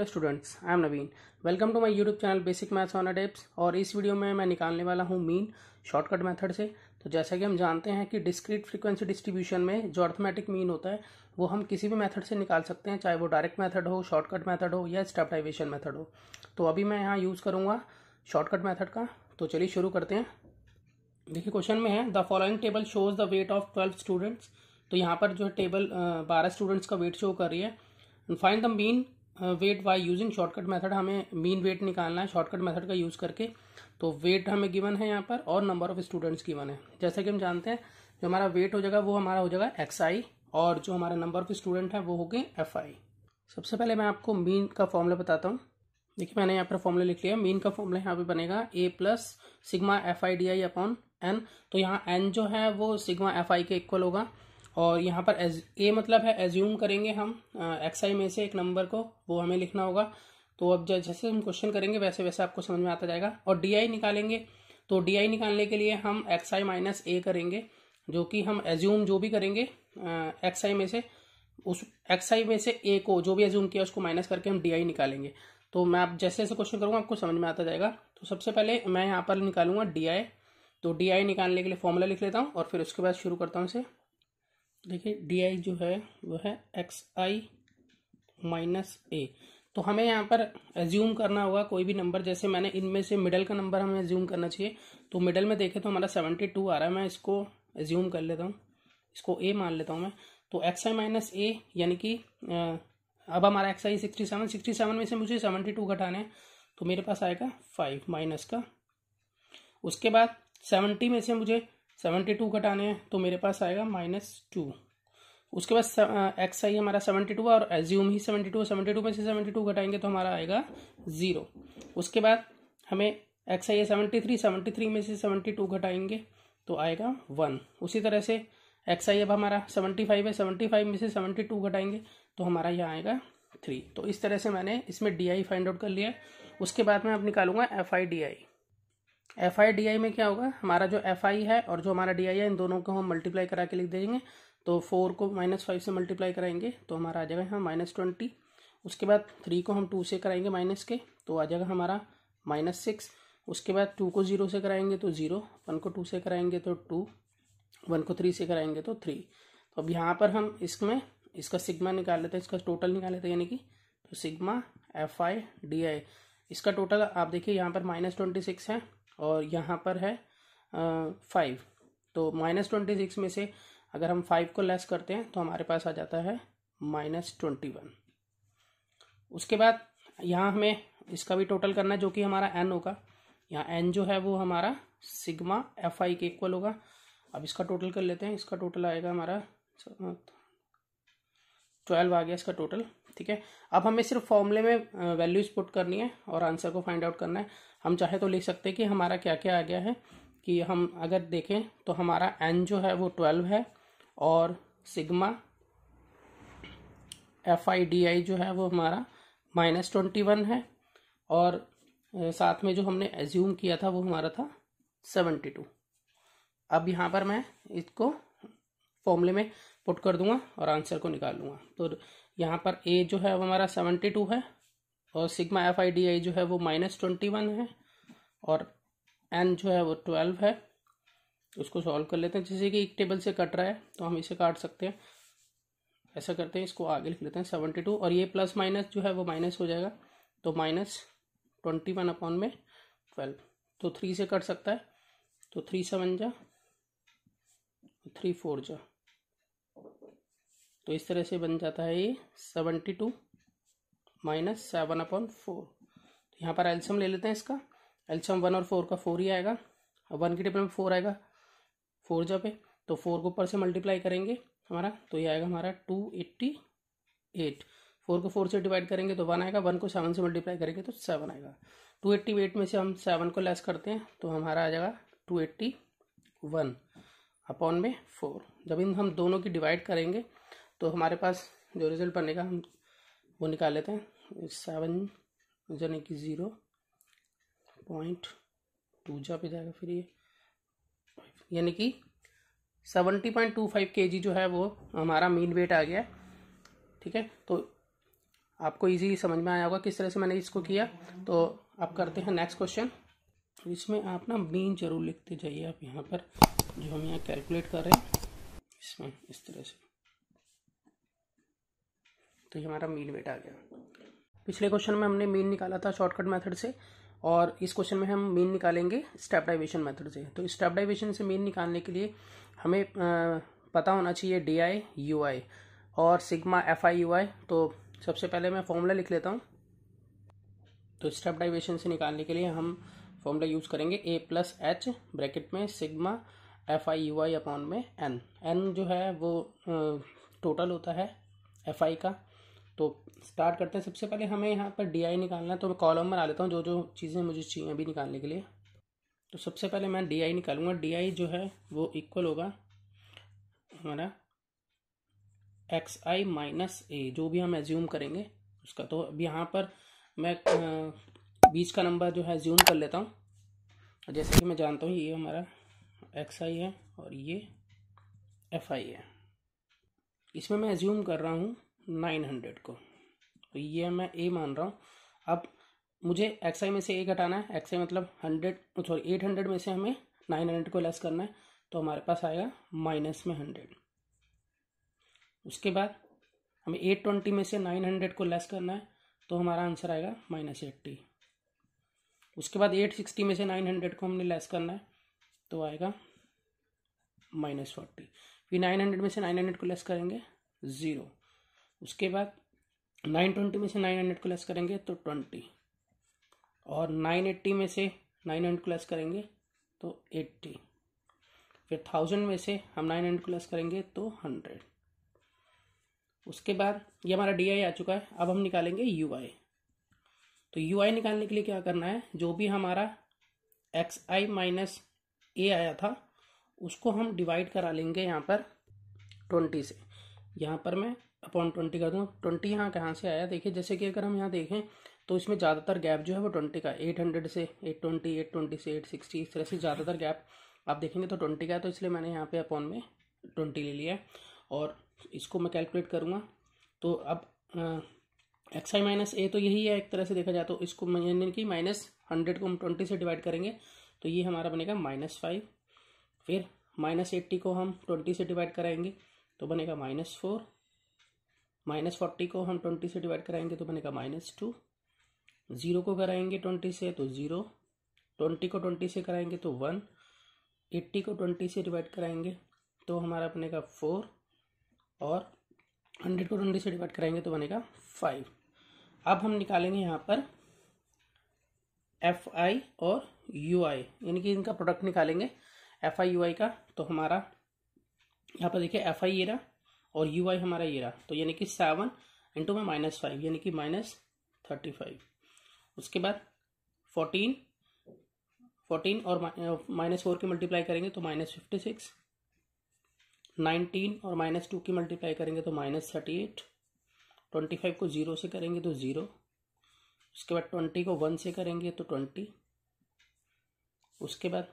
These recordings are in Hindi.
hello students I am Naveen welcome to my YouTube channel basic maths on अडेप्स और इस वीडियो में मैं निकालने वाला हूँ मीन शॉर्टकट मेथड से तो जैसा कि हम जानते हैं कि डिस्क्रीट फ्रीक्वेंसी डिस्ट्रीब्यूशन में जो अर्थमेटिक मीन होता है वो हम किसी भी मैथड से निकाल सकते हैं चाहे वो डायरेक्ट मैथड हो शॉर्टकट मैथड हो या स्टेप डाइवेशन हो तो अभी मैं यहाँ यूज़ करूँगा शॉर्टकट मैथड का तो चलिए शुरू करते हैं देखिए क्वेश्चन में है the following table shows the weight of twelve students तो यहाँ पर जो है टेबल बारह स्टूडेंट्स का वेट शो कर रही है find the mean weight by using shortcut method हमें मीन वेट निकालना है शॉर्टकट मेथड का यूज़ करके तो वेट हमें गिवन है यहाँ पर और नंबर ऑफ स्टूडेंट्स गिवन है जैसा कि हम जानते हैं जो हमारा वेट हो जाएगा वो हमारा हो जाएगा एक्स आई और जो हमारा नंबर ऑफ स्टूडेंट है वो हो गए एफ आई सबसे पहले मैं आपको मीन का फॉर्मूला बताता हूँ देखिए मैंने यहाँ पर फॉर्मूला लिख लिया मीन का फॉर्मूला यहाँ पे बनेगा A plus sigma F I D I upon N तो यहाँ एन जो है वो सिग्मा एफ आई के इक्वल होगा और यहाँ पर एज ए मतलब है एज्यूम करेंगे हम एक्स आई में से एक नंबर को वो हमें लिखना होगा तो अब जैसे हम क्वेश्चन करेंगे वैसे वैसे आपको समझ में आता जाएगा और डी आई निकालेंगे तो डी आई निकालने के लिए हम एक्स आई माइनस ए करेंगे जो कि हम एज्यूम जो भी करेंगे एक्स आई में से उस एक्स आई में से ए को जो भी एज्यूम किया उसको माइनस करके हम डी आई निकालेंगे तो मैं आप जैसे जैसे क्वेश्चन करूँगा आपको समझ में आता जाएगा तो सबसे पहले मैं यहाँ पर निकालूंगा डी आई तो डी आई निकालने के लिए फॉर्मूला लिख लेता हूँ और फिर उसके बाद शुरू करता हूँ इसे देखिए डी आई जो है वो है एक्स आई माइनस ए तो हमें यहाँ पर एज्यूम करना होगा कोई भी नंबर जैसे मैंने इनमें से मिडल का नंबर हमें एज्यूम करना चाहिए तो मिडल में देखें तो हमारा सेवेंटी टू आ रहा है मैं इसको एज्यूम कर लेता हूँ इसको ए मान लेता हूँ मैं तो एक्स आई माइनस ए यानी कि अब हमारा X I sixty seven sixty seven में से मुझे सेवनटी टू घटाना है तो मेरे पास आएगा फाइव माइनस का उसके बाद सेवनटी में से मुझे सेवेंटी टू घटाने हैं तो मेरे पास आएगा माइनस टू उसके बाद एक्स आई हमारा सेवेंटी टू और एज्यूम ही सेवेंटी टू सेवेंटी टू में से सेवेंटी टू घटाएंगे तो हमारा आएगा ज़ीरो उसके बाद हमें एक्स आई है सेवेंटी थ्री सेवेंटी थ्री में से सेवेंटी टू घटाएंगे तो आएगा वन उसी तरह से एक्स आई अब हमारा सेवेंटी फाइव है सेवेंटी फाइव में से सेवेंटी टू घटाएंगे तो हमारा यहाँ आएगा थ्री तो इस तरह से मैंने इसमें डी आई फाइंड आउट कर लिया उसके बाद मैं अब निकालूंगा F I D I F I D I में क्या होगा हमारा जो एफ आई है और जो हमारा डी आई है इन दोनों को हम मल्टीप्लाई करा के लिख देंगे तो फोर को माइनस फाइव से मल्टीप्लाई कराएंगे तो हमारा आ जाएगा यहाँ माइनस ट्वेंटी उसके बाद थ्री को हम टू से कराएंगे माइनस के तो आ जाएगा हमारा माइनस सिक्स उसके बाद टू को ज़ीरो से कराएंगे तो ज़ीरो वन को टू से कराएंगे तो टू वन को थ्री से कराएंगे तो थ्री तो अब यहाँ पर हम इसमें इसका सिग्मा निकाल लेते हैं इसका टोटल निकाल लेते हैं यानी कि तो sigma F I D I इसका टोटल आप देखिए यहाँ पर माइनस ट्वेंटी सिक्स है और यहाँ पर है फाइव तो माइनस ट्वेंटी सिक्स में से अगर हम फाइव को लेस करते हैं तो हमारे पास आ जाता है माइनस ट्वेंटी वन उसके बाद यहाँ हमें इसका भी टोटल करना है जो कि हमारा एन होगा यहाँ एन जो है वो हमारा सिग्मा एफ आई के इक्वल होगा अब इसका टोटल कर लेते हैं इसका टोटल आएगा हमारा ट्वेल्व आ गया इसका टोटल ठीक है अब हमें सिर्फ फॉर्मूले में वैल्यूज पुट करनी है और आंसर को फाइंड आउट करना है हम चाहे तो लिख सकते हैं कि हमारा क्या क्या आ गया है कि हम अगर देखें तो हमारा एन जो है वो ट्वेल्व है और sigma F I D I जो है वो हमारा माइनस ट्वेंटी वन है और साथ में जो हमने एज्यूम किया था वो हमारा था सेवेंटी टू अब यहाँ पर मैं इसको फॉर्मूले में पुट कर दूंगा और आंसर को निकाल लूँगा तो यहाँ पर ए जो है वो हमारा सेवेंटी टू है और sigma F I D I जो है वो माइनस ट्वेंटी वन है और एन जो है वो ट्वेल्व है उसको सॉल्व कर लेते हैं जैसे कि एक टेबल से कट रहा है तो हम इसे काट सकते हैं ऐसा करते हैं इसको आगे लिख लेते हैं सेवेंटी टू और ये प्लस माइनस जो है वो माइनस हो जाएगा तो माइनस ट्वेंटी वन अपॉन में ट्वेल्व तो थ्री से कट सकता है तो थ्री सेवन जा थ्री फोर जा तो इस तरह से बन जाता है ये seventy two minus seven upon four तो यहाँ पर एल्सम ले लेते हैं इसका एल्सम वन और फोर का फोर ही आएगा वन की टेबल में फोर आएगा फोर जब है तो फोर को ऊपर से मल्टीप्लाई करेंगे हमारा तो ये आएगा हमारा टू एट्टी एट फोर को फोर से डिवाइड करेंगे तो वन आएगा वन को सेवन से मल्टीप्लाई करेंगे तो सेवन आएगा टू एट्टी एट में से हम सेवन को लेस करते हैं तो हमारा आ जाएगा टू एट्टी वन अपॉन में फोर जब इन हम दोनों की डिवाइड करेंगे तो हमारे पास जो रिज़ल्ट बनेगा हम वो निकाल लेते हैं सेवन यानी कि ज़ीरो पॉइंट टू जा पे जाएगा फिर ये यानी कि सेवेंटी पॉइंट टू फाइव के जो है वो हमारा मेन वेट आ गया ठीक है तो आपको इजी समझ में आया होगा किस तरह से मैंने इसको किया तो आप करते हैं नेक्स्ट क्वेश्चन इसमें आप ना मीन जरूर लिखते जाइए आप यहाँ पर जो हम यहाँ कैलकुलेट कर रहे हैं इसमें इस तरह से तो ये हमारा मीन वेट आ गया पिछले क्वेश्चन में हमने मीन निकाला था शॉर्टकट मेथड से और इस क्वेश्चन में हम मीन निकालेंगे स्टेप डाइवेशन मेथड से तो स्टेप डाइवेशन से मीन निकालने के लिए हमें पता होना चाहिए डी आई यू आई और sigma F I U I तो सबसे पहले मैं फॉर्मूला लिख लेता हूँ तो स्टेप डाइवेशन से निकालने के लिए हम फॉर्मूला यूज़ करेंगे ए प्लस एच ब्रैकेट में sigma F I U I upon में एन एन जो है वो टोटल होता है एफ आई का तो स्टार्ट करते हैं सबसे पहले हमें यहाँ पर डी आई निकालना है तो मैं कॉलम बना लेता हूँ जो जो चीज़ें मुझे चाहिए अभी निकालने के लिए तो सबसे पहले मैं डी आई निकालूंगा डी आई जो है वो इक्वल होगा हमारा एक्स आई माइनस ए जो भी हम एज्यूम करेंगे उसका तो अब यहाँ पर मैं बीच का नंबर जो है एज्यूम कर लेता हूँ जैसे कि मैं जानता हूँ ये हमारा एक्स आई है और ये एफ आई है इसमें मैं एज्यूम कर रहा हूँ नाइन हंड्रेड को तो ये मैं ए मान रहा हूँ अब मुझे एक्स आई में से ए घटाना है एक्स आई मतलब हंड्रेड सॉरी एट हंड्रेड में से हमें नाइन हंड्रेड को लेस करना है तो हमारे पास आएगा माइनस में हंड्रेड उसके बाद हमें एट ट्वेंटी में से नाइन हंड्रेड को लेस करना है तो हमारा आंसर आएगा माइनस एट्टी उसके बाद एट सिक्सटी में से नाइन हंड्रेड को हमने लेस करना है तो आएगा माइनस फोर्टी फिर नाइन हंड्रेड में से नाइन हंड्रेड को लेस करेंगे ज़ीरो उसके बाद नाइन ट्वेंटी में से नाइन हंड्रेड को लेस करेंगे तो ट्वेंटी और नाइन एट्टी में से नाइन हंड्रेड को लेस करेंगे तो एट्टी फिर थाउजेंड में से हम नाइन हंड्रेड को लेस करेंगे तो हंड्रेड उसके बाद ये हमारा डी आई आ चुका है अब हम निकालेंगे यू आई तो यू आई निकालने के लिए क्या करना है जो भी हमारा एक्स आई माइनस ए आया था उसको हम डिवाइड करा लेंगे यहाँ पर ट्वेंटी से यहाँ पर मैं अपॉन ट्वेंटी कर दूँ ट्वेंटी यहाँ कहाँ से आया देखिए जैसे कि अगर हम यहाँ देखें तो इसमें ज़्यादातर गैप जो है वो ट्वेंटी का एट हंड्रेड से एट ट्वेंटी एट ट्वेंटी से एट सिक्सटी इस तरह से ज़्यादातर गैप आप देखेंगे तो ट्वेंटी का है तो इसलिए मैंने यहाँ पे अपॉन में ट्वेंटी ले लिया है और इसको मैं कैलकुलेट करूँगा तो अब एक्स आई माइनस ए तो यही है एक तरह से देखा जाए तो इसको यानी कि माइनस हंड्रेड को हम ट्वेंटी से डिवाइड करेंगे तो ये हमारा बनेगा माइनस फाइव फिर माइनस एट्टी को हम ट्वेंटी से डिवाइड कराएंगे तो बनेगा माइनस फोर माइनस फोर्टी को हम ट्वेंटी से डिवाइड कराएंगे तो बनेगा माइनस टू ज़ीरो को कराएंगे ट्वेंटी से तो ज़ीरो ट्वेंटी को ट्वेंटी से कराएंगे तो वन एट्टी को ट्वेंटी से डिवाइड कराएंगे तो हमारा बनेगा फोर और हंड्रेड को ट्वेंटी से डिवाइड कराएंगे तो बनेगा फाइव अब हम निकालेंगे यहाँ पर एफ आई और यू आई यानी कि इनका प्रोडक्ट निकालेंगे एफ आई यू आई का तो हमारा यहाँ पर देखिए एफ आई ये रहा और यू आई हमारा ये रहा तो यानी कि सेवन इंटू में माइनस फाइव यानी कि माइनस थर्टी फाइव उसके बाद फोर्टीन फोर्टीन और माइनस फोर की मल्टीप्लाई करेंगे तो माइनस फिफ्टी सिक्स नाइनटीन और माइनस टू की मल्टीप्लाई करेंगे तो minus thirty eight twenty five को ज़ीरो से करेंगे तो ज़ीरो उसके बाद ट्वेंटी को वन से करेंगे तो ट्वेंटी उसके बाद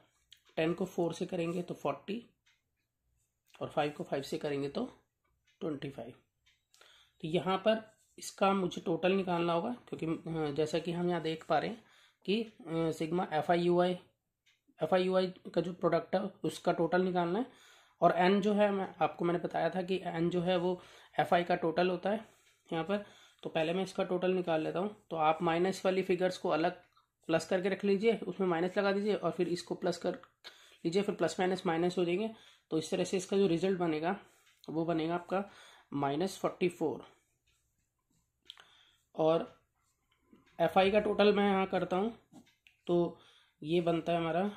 टेन को फोर से करेंगे तो फोर्टी और फाइव को फाइव से करेंगे तो ट्वेंटी फाइव तो यहाँ पर इसका मुझे टोटल निकालना होगा क्योंकि जैसा कि हम यहाँ देख पा रहे हैं कि sigma F I U I F I U I का जो प्रोडक्ट है उसका टोटल निकालना है और एन जो है मैं आपको मैंने बताया था कि एन जो है वो एफ आई का टोटल होता है यहाँ पर तो पहले मैं इसका टोटल निकाल लेता हूँ तो आप माइनस वाली फिगर्स को अलग प्लस करके रख लीजिए उसमें माइनस लगा दीजिए और फिर इसको प्लस कर लीजिए फिर प्लस माइनस माइनस हो जाएंगे तो इस तरह से इसका जो रिजल्ट बनेगा वो बनेगा आपका माइनस फोर्टी फोर और एफ आई का टोटल मैं यहाँ करता हूँ तो ये बनता है हमारा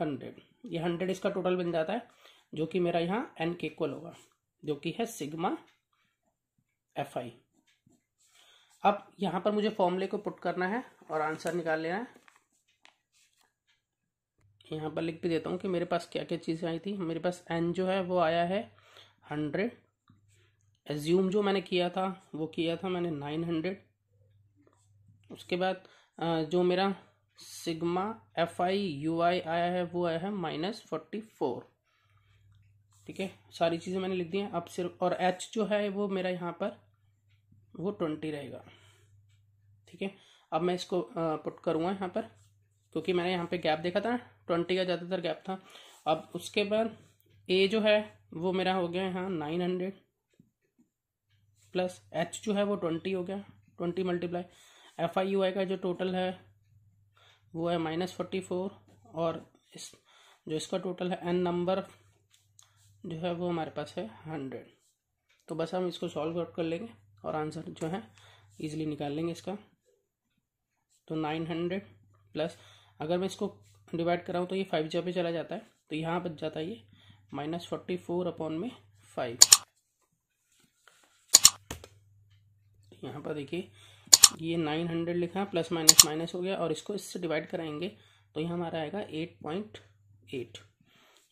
हंड्रेड ये हंड्रेड इसका टोटल बन जाता है जो कि मेरा यहाँ एन के इक्वल होगा जो कि है सिग्मा एफ आई अब यहाँ पर मुझे फॉर्मूले को पुट करना है और आंसर निकाल लेना है यहाँ पर लिख भी देता हूँ कि मेरे पास क्या क्या चीज़ें आई थी मेरे पास एन जो है वो आया है हंड्रेड एज्यूम जो मैंने किया था वो किया था मैंने नाइन हंड्रेड उसके बाद जो मेरा sigma F I U I आया है वो आया है माइनस फोर्टी फोर ठीक है सारी चीज़ें मैंने लिख दी हैं अब सिर्फ और एच जो है वो मेरा यहाँ पर वो ट्वेंटी रहेगा ठीक है अब मैं इसको पुट करूँगा यहाँ पर क्योंकि मैंने यहाँ पे गैप देखा था ट्वेंटी का ज़्यादातर गैप था अब उसके बाद ए जो है वो मेरा हो गया यहाँ नाइन हंड्रेड प्लस एच जो है वो ट्वेंटी हो गया twenty multiply F I U I का जो टोटल है वो है माइनस फोर्टी फोर और इस जो इसका टोटल है एन नंबर जो है वो हमारे पास है हंड्रेड तो बस हम इसको सॉल्व आउट कर लेंगे और आंसर जो है ईजिली निकाल लेंगे इसका तो नाइन हंड्रेड प्लस अगर मैं इसको डिवाइड कराऊँ तो ये फाइव जहाँ पे चला जाता है तो यहाँ बच जाता है ये माइनस फोर्टी फोर अपॉन में फाइव यहाँ पर देखिए ये नाइन हंड्रेड लिखा प्लस माइनस माइनस हो गया और इसको इससे डिवाइड कराएंगे तो ये हमारा आएगा eight point eight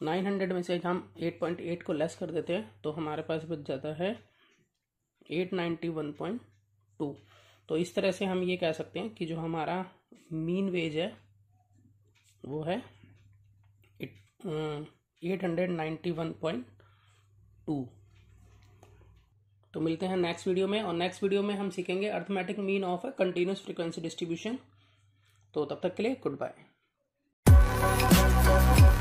nine hundred में से हम एट पॉइंट एट को लेस कर देते हैं तो हमारे पास बच जाता है eight ninety one point two तो इस तरह से हम ये कह सकते हैं कि जो हमारा मीन वेज है वो है eight hundred ninety one point two तो मिलते हैं नेक्स्ट वीडियो में और नेक्स्ट वीडियो में हम सीखेंगे arithmetic mean of a continuous frequency distribution तो तब तक के लिए गुड बाय